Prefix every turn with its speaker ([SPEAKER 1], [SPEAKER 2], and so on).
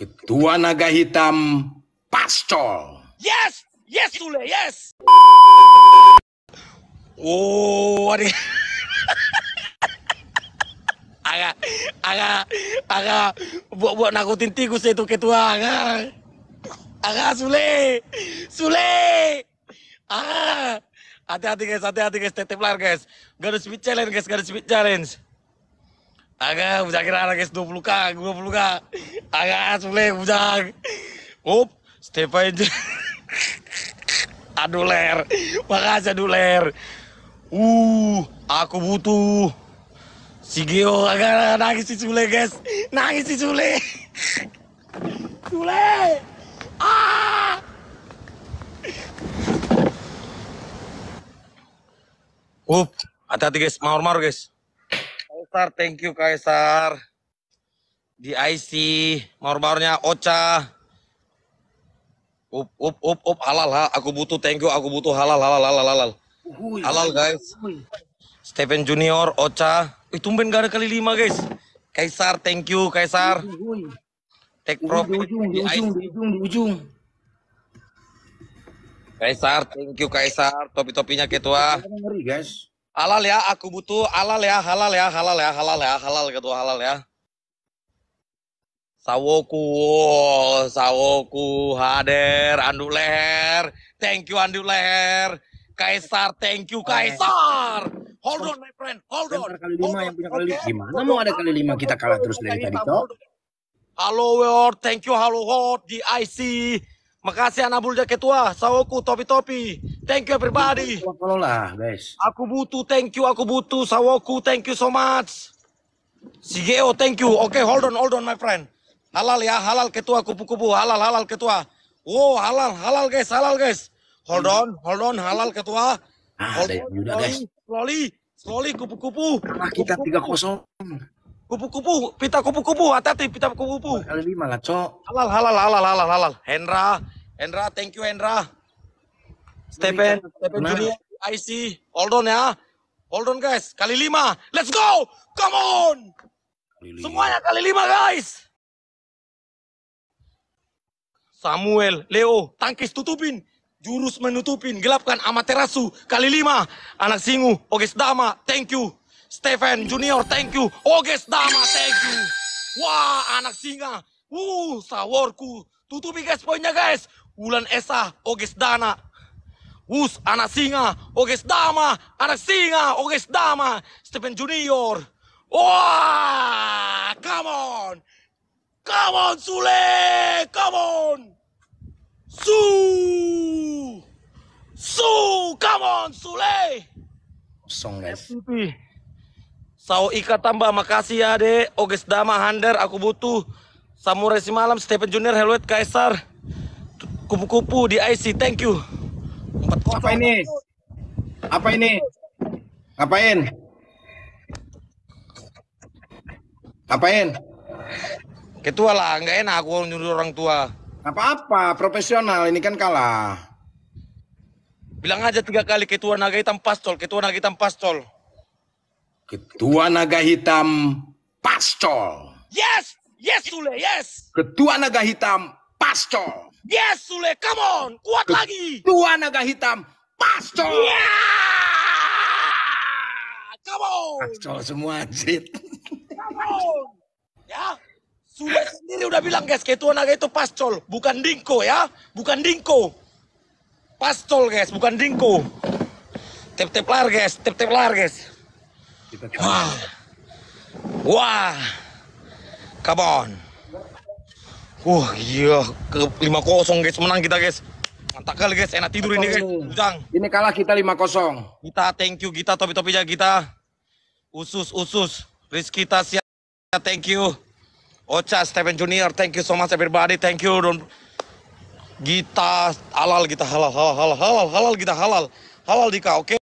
[SPEAKER 1] Ketua Naga Hitam Pascol. Yes, yes Sule, yes. Oh, ada. aga, aga, aga, buat buat nakutin tikus itu ketua, aga, aga Sule, Sule, Ah, Hati-hati guys, hati-hati guys, tetep lar guys. Garus speed challenge guys, garus speed challenge. Agak budak kira anak dua 20 k, puluh k. Agak sulit budak. Up, step aja. Aduh ler, makasih aduh Uh, aku butuh. Si Geo agak nangis si Sule guys, nangis si Sule. Sule, ah. Up, hati-hati guys, mawar-mawar guys. Kaisar, thank you Kaisar. Di IC, mawar-mawarnya Ocha. Up, up, up, up, halal ha. Aku butuh thank you, aku butuh halal, halal, halal, halal. Halal guys. Stephen Junior, Ocha. Wih, tumben gak ada kali lima guys. Kaisar, thank you Kaisar. Take profit di, ujung, di, ujung, di ujung, di ujung. Kaisar, thank you Kaisar. Topi-topinya ketua. guys. Halal ya, aku butuh halal ya, halal ya, halal ya, halal ya, halal gitu, halal ya. Sawoku, sawoku, hadir, andu leher. Thank you andu leher. Kaisar, thank you Kaisar. Hold on my friend, hold on. Kali lima yang punya kali lima. Gimana mau ada kali lima kita kalah terus dari tadi toh? Halo World, thank you Halo World di IC. Makasih Anabul ketua, sawoku topi-topi. Thank you everybody. lah, guys. Aku butuh, thank you, aku butuh. Sawoku, thank you so much. Sigeo, thank you. Oke, okay, hold on, hold on my friend. Halal ya, halal ketua kupu-kupu, halal, halal ketua. Wow, oh, halal, halal guys, halal guys. Hold on, hold on, halal ketua. Ah, hold ah, on, udah guys. Slowly, slowly kupu-kupu. kita tiga kosong. Kupu-kupu, pita kupu-kupu, hati-hati pita kupu-kupu. Kali lima lah, cok. Halal, halal, halal, halal, halal. Hendra, Hendra, thank you Hendra. Stephen, Stephen nah. Junior, IC, hold on ya. Hold on guys, kali lima, let's go, come on. Kali Semuanya kali lima guys. Samuel, Leo, tangkis tutupin, jurus menutupin, gelapkan Amaterasu, kali lima, anak singu, Oges Dama, thank you. Stephen Junior, thank you. Oges Dama, thank you. Wah, anak singa. Wuh, saworku. Tutupi guys poinnya guys. Wulan Esa, Oges Dana, Wus anak singa, Oges Dama, anak singa, Oges Dama, Stephen Junior.
[SPEAKER 2] Wah,
[SPEAKER 1] come on. Come on Sule, come on. Su. Su, come on Sule. Song guys. Sao Ika tambah makasih ya deh, Oges Dama Hander aku butuh. Samurai si malam Stephen Junior Helwet Kaisar. Kupu-kupu di IC, thank you. Apa ini? Apa ini? Ngapain? Ngapain? Ketua lah, nggak enak aku nyuruh orang tua. Apa-apa, profesional ini kan kalah. Bilang aja tiga kali ketua naga hitam pastol, ketua naga hitam pastol. Ketua naga hitam pastol. Yes, yes Sule, yes. Ketua naga hitam Pastor. Yes, Sule, come on, kuat Ke lagi. Dua naga hitam, Pastor. Yeah! Come on. Pastor semua, Jit. Come on. Ya, Sule sendiri udah bilang guys, kayak ketua naga itu Pastor, bukan Dingko ya, bukan Dingko. Pastor guys, bukan Dingko. Tep-tep lar guys, tep-tep lar guys. Wah. Wah. Come on. Wah, iya Ke 5-0 guys, menang kita guys. Mantap kali guys, enak tidur ini guys. Ujang. Ini kalah kita lima kosong Kita thank you kita topi-topi aja kita. Usus usus. Rizky siap thank you. Ocha Stephen Junior thank you so much everybody. Thank you. Don kita halal kita halal halal halal halal halal kita halal halal Dika oke okay?